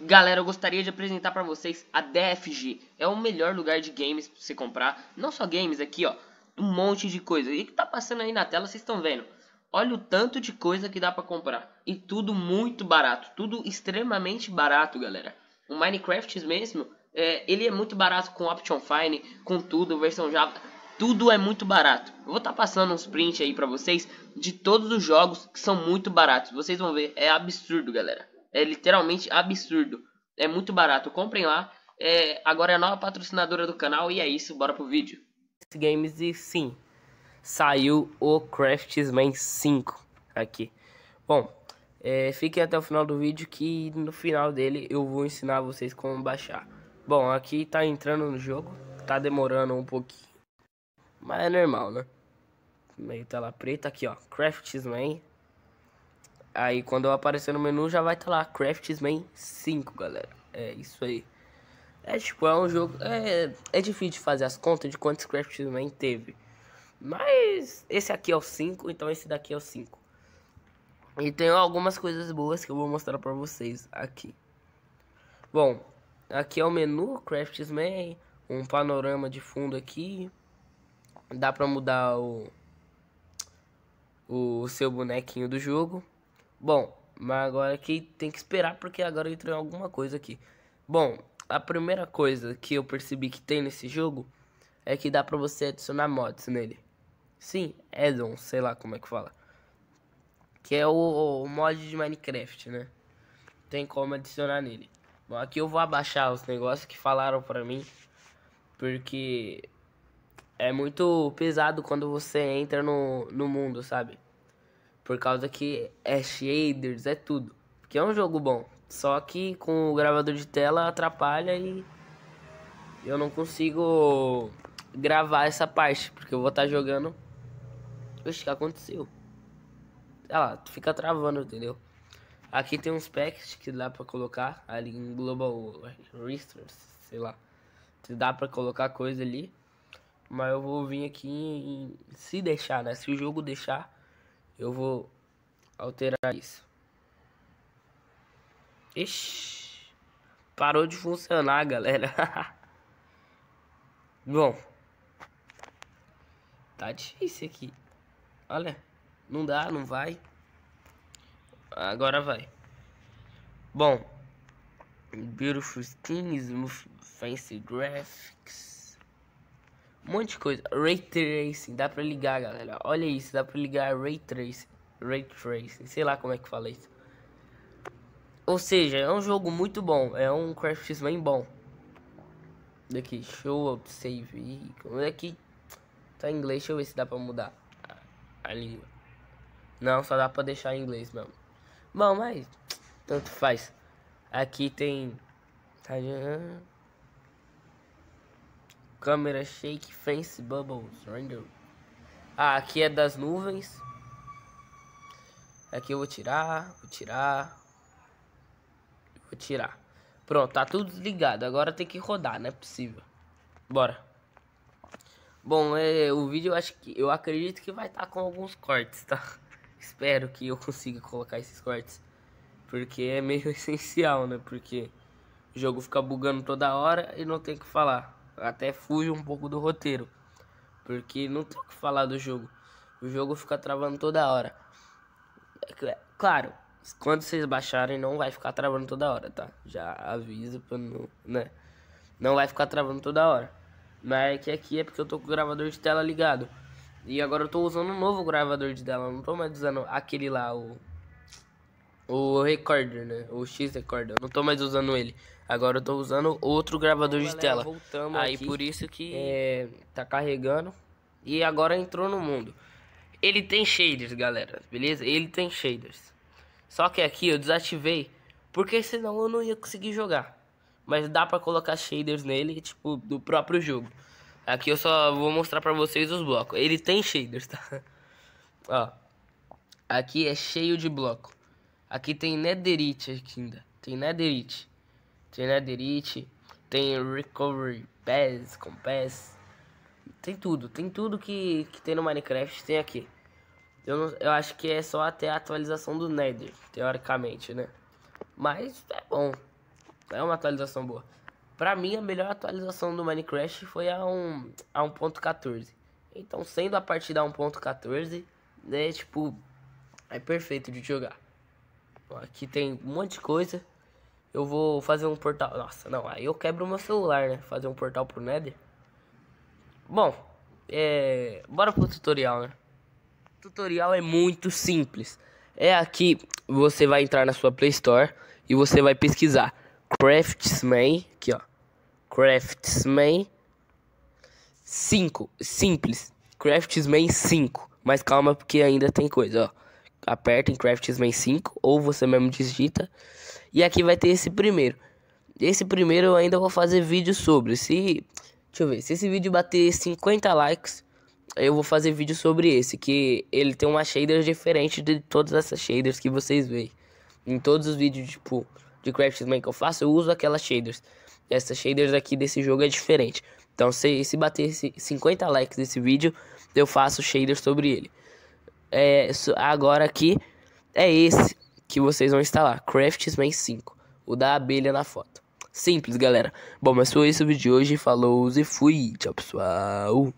Galera, eu gostaria de apresentar para vocês a DFG. É o melhor lugar de games pra você comprar. Não só games aqui, ó. Um monte de coisa. E que tá passando aí na tela, vocês estão vendo. Olha o tanto de coisa que dá para comprar. E tudo muito barato. Tudo extremamente barato, galera. O Minecraft mesmo, é, ele é muito barato com Option Fine, com tudo, versão Java. Tudo é muito barato. Eu vou estar tá passando uns prints aí pra vocês de todos os jogos que são muito baratos. Vocês vão ver, é absurdo, galera é literalmente absurdo. É muito barato, comprem lá. É, agora é a nova patrocinadora do canal e é isso, bora pro vídeo. Games e sim, saiu o Craftsman 5 aqui. Bom, é, fiquem até o final do vídeo que no final dele eu vou ensinar vocês como baixar. Bom, aqui tá entrando no jogo, tá demorando um pouquinho, mas é normal, né? Meio tela preta aqui, ó, Craftsman Aí quando eu aparecer no menu já vai estar tá lá Craftsman 5, galera. É isso aí. É tipo, é um jogo. É, é difícil de fazer as contas de quantos Craftsman teve. Mas esse aqui é o 5, então esse daqui é o 5. E tem algumas coisas boas que eu vou mostrar pra vocês aqui. Bom, aqui é o menu Craftsman. Um panorama de fundo aqui. Dá pra mudar o, o seu bonequinho do jogo. Bom, mas agora que tem que esperar porque agora entrou em alguma coisa aqui. Bom, a primeira coisa que eu percebi que tem nesse jogo é que dá pra você adicionar mods nele. Sim, addon, sei lá como é que fala. Que é o, o mod de Minecraft, né? Tem como adicionar nele. Bom, aqui eu vou abaixar os negócios que falaram pra mim. Porque é muito pesado quando você entra no, no mundo, sabe? Por causa que é shaders, é tudo. Porque é um jogo bom. Só que com o gravador de tela atrapalha e eu não consigo gravar essa parte. Porque eu vou estar tá jogando. Oxe, o que aconteceu? Sei lá, tu fica travando, entendeu? Aqui tem uns packs que dá pra colocar ali em Global Resources, sei lá. Se dá pra colocar coisa ali. Mas eu vou vir aqui em, se deixar, né? Se o jogo deixar, eu vou alterar isso. Ixi, parou de funcionar, galera. Bom. Tá difícil aqui. Olha, não dá, não vai. Agora vai. Bom. Beautiful skins, fancy graphics. Um monte de coisa. Ray Tracing, dá pra ligar, galera. Olha isso, dá pra ligar Ray Tracing. Ray Tracing, sei lá como é que fala isso. Ou seja, é um jogo muito bom. É um craftsman bem bom. Daqui, show, save. Como é que tá em inglês? Deixa eu ver se dá pra mudar a língua. Não, só dá pra deixar em inglês mesmo. Bom, mas tanto faz. Aqui tem. Tá, Câmera Shake Fence Bubbles Render. Ah, aqui é das nuvens. Aqui eu vou tirar, vou tirar. Vou tirar. Pronto, tá tudo desligado. Agora tem que rodar, não é possível. Bora. Bom, é, o vídeo eu acho que eu acredito que vai estar tá com alguns cortes, tá? Espero que eu consiga colocar esses cortes. Porque é meio essencial, né? Porque o jogo fica bugando toda hora e não tem o que falar até fujo um pouco do roteiro. Porque não tem o que falar do jogo. O jogo fica travando toda hora. É claro, quando vocês baixarem não vai ficar travando toda hora, tá? Já aviso pra não, né? Não vai ficar travando toda hora. Mas é que aqui é porque eu tô com o gravador de tela ligado. E agora eu tô usando um novo gravador de tela, não tô mais usando aquele lá, o o recorder, né? O X recorder. Eu não tô mais usando ele. Agora eu tô usando outro gravador então, de galera, tela. Aí aqui, por isso que é. é, tá carregando e agora entrou no mundo. Ele tem shaders, galera, beleza? Ele tem shaders. Só que aqui eu desativei porque senão eu não ia conseguir jogar. Mas dá para colocar shaders nele, tipo, do próprio jogo. Aqui eu só vou mostrar pra vocês os blocos. Ele tem shaders, tá? Ó. Aqui é cheio de bloco. Aqui tem netherite aqui ainda. Tem netherite. Tem netherite. Tem recovery pass, compass. Tem tudo. Tem tudo que, que tem no Minecraft. Tem aqui. Eu, não, eu acho que é só até a atualização do nether. Teoricamente, né? Mas é bom. É uma atualização boa. Pra mim, a melhor atualização do Minecraft foi a, um, a 1.14. Então, sendo a partir da 1.14, né, tipo, é perfeito de jogar. Aqui tem um monte de coisa. Eu vou fazer um portal. Nossa, não, aí eu quebro meu celular, né? Fazer um portal pro Nether. Bom, é... bora pro tutorial, né? O tutorial é muito simples. É aqui, você vai entrar na sua Play Store e você vai pesquisar Craftsman, aqui ó. Craftsman 5, simples. Craftsman 5. Mas calma porque ainda tem coisa, ó aperta em Craftsman 5 ou você mesmo digita. E aqui vai ter esse primeiro. Esse primeiro eu ainda vou fazer vídeo sobre. Se deixa eu ver, se esse vídeo bater 50 likes, eu vou fazer vídeo sobre esse, que ele tem uma shader diferente de todas essas shaders que vocês veem. Em todos os vídeos tipo de Craftsman que eu faço, eu uso aquelas shaders. Essas shaders aqui desse jogo é diferente. Então, se, se bater 50 likes desse vídeo, eu faço shaders sobre ele é, agora aqui é esse que vocês vão instalar, Craftsman 5, o da abelha na foto. Simples, galera. Bom, mas foi isso o vídeo de hoje. Falou e fui. Tchau, pessoal.